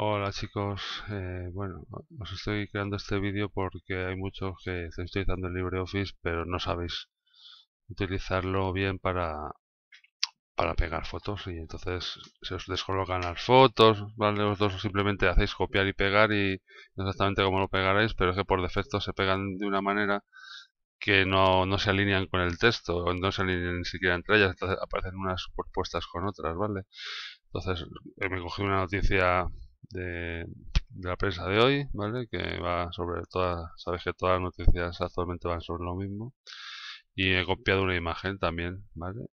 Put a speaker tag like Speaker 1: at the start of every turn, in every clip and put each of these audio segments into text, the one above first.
Speaker 1: Hola chicos, eh, bueno, os estoy creando este vídeo porque hay muchos que estoy utilizando el LibreOffice pero no sabéis utilizarlo bien para, para pegar fotos y entonces se os descolocan las fotos, ¿vale? dos simplemente hacéis copiar y pegar y no exactamente cómo lo pegaréis, pero es que por defecto se pegan de una manera que no, no se alinean con el texto, o no se alinean ni siquiera entre ellas, entonces aparecen unas puestas con otras, ¿vale? Entonces eh, me cogí una noticia de, la prensa de hoy, ¿vale? Que va sobre todas, sabes que todas las noticias actualmente van sobre lo mismo. Y he copiado una imagen también, ¿vale?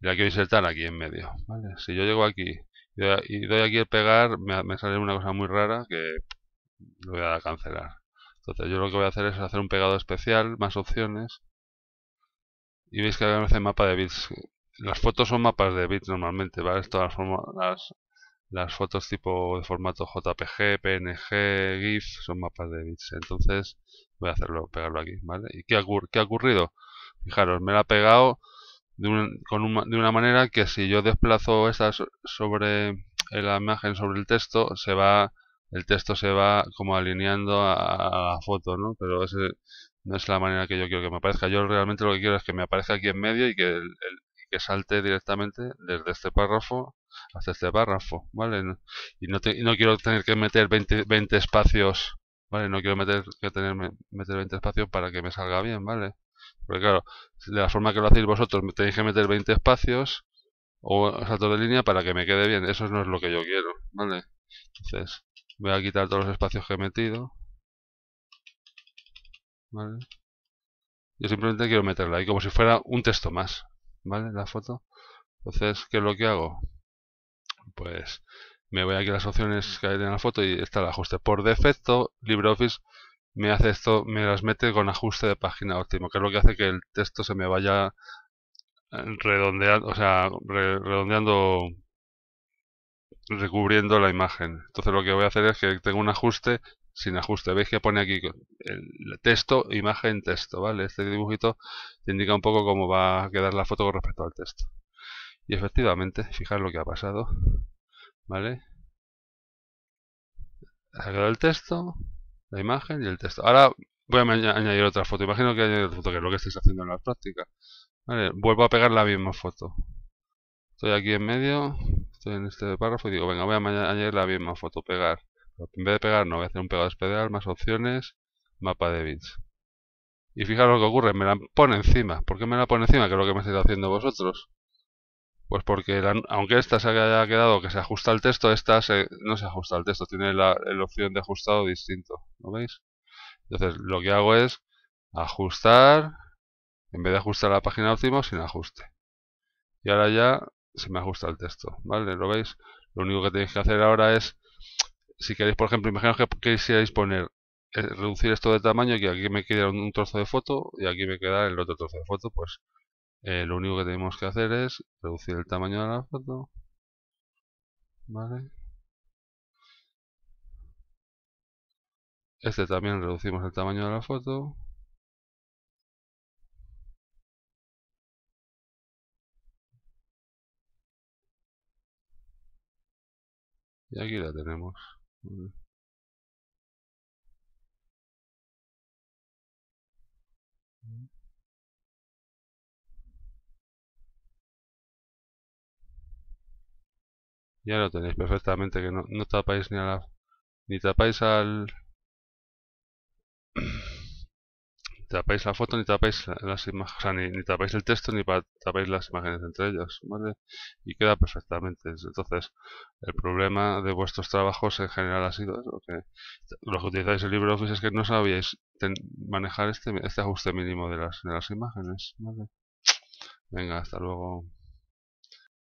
Speaker 1: Y la quiero insertar aquí en medio, ¿vale? Si yo llego aquí y doy aquí el pegar, me, sale una cosa muy rara que lo voy a cancelar. Entonces yo lo que voy a hacer es hacer un pegado especial, más opciones. Y veis que hace mapa de bits. Las fotos son mapas de bits normalmente, ¿vale? Todas las, formas, las las fotos tipo de formato JPG, PNG, GIF, son mapas de bits. Entonces voy a hacerlo, pegarlo aquí, ¿vale? ¿Y qué ha, ha ocurrido? Fijaros, me la ha pegado de, con de una manera que si yo desplazo esta sobre la imagen sobre el texto, se va el texto se va como alineando a, la foto, ¿no? Pero no es la manera que yo quiero que me aparezca. Yo realmente lo que quiero es que me aparezca aquí en medio y que el, que salte directamente desde este párrafo hasta este párrafo, ¿vale? Y no, quiero tener que meter 20, espacios, ¿vale? No quiero meter, que tener, meter 20 espacios para que me salga bien, ¿vale? Porque claro, de la forma que lo hacéis vosotros, tenéis que meter 20 espacios o saltos de línea para que me quede bien. Eso no es lo que yo quiero, ¿vale? Entonces, voy a quitar todos los espacios que he metido. ¿Vale? Yo simplemente quiero meterla ahí como si fuera un texto más. ¿vale? La foto. Entonces, ¿qué es lo que hago? Pues me voy aquí a las opciones que hay en la foto y está el ajuste. Por defecto, LibreOffice me hace esto, me las mete con ajuste de página óptimo, que es lo que hace que el texto se me vaya eh, redondeando, o sea, redondeando, recubriendo la imagen. Entonces lo que voy a hacer es que tengo un ajuste sin ajuste. Veis que pone aquí el texto, imagen, texto, ¿vale? Este dibujito te indica un poco cómo va a quedar la foto con respecto al texto. Y efectivamente, fijaros lo que ha pasado, ¿vale? Ha quedado el texto, la imagen y el texto. Ahora voy a añadir otra foto. Imagino que añadir otra foto, que es lo que estáis haciendo en la práctica. vuelvo a pegar la misma foto. Estoy aquí en medio, estoy en este párrafo y digo, venga, voy a añadir la misma foto, pegar. Pues, en vez de pegar no, voy a hacer un pegado especial, más opciones, mapa de bits. Y fijaros lo que ocurre, me la pone encima. ¿Por qué me la pone encima? Que es lo que me estáis haciendo vosotros. Pues porque aunque esta se haya quedado que se ajusta al texto, esta no se ajusta al texto, tiene la, opción de ajustado distinto, ¿lo veis? Entonces lo que hago es ajustar, en vez de ajustar la página óptimo, sin ajuste. Y ahora ya se me ajusta el texto, ¿vale? ¿Lo veis? Lo único que tenéis que hacer ahora es si queréis, por ejemplo, imaginaos que quisierais poner, eh, reducir esto de tamaño, que aquí me queda un trozo de foto y aquí me queda el otro trozo de foto, pues eh, lo único que tenemos que hacer es reducir el tamaño de la foto. Vale. Este también reducimos el tamaño de la foto. Y aquí la tenemos. Ya lo tenéis perfectamente, que no, no tapáis ni a la, ni tapáis al tapáis la foto ni tapáis las imágenes, ni, ni, el texto ni tapáis las imágenes entre ellas, ¿vale? Y queda perfectamente. Entonces, el problema de vuestros trabajos en general ha sido que los que utilizáis el LibreOffice es que no sabíais manejar este, este ajuste mínimo de las, de las imágenes, Venga, hasta luego.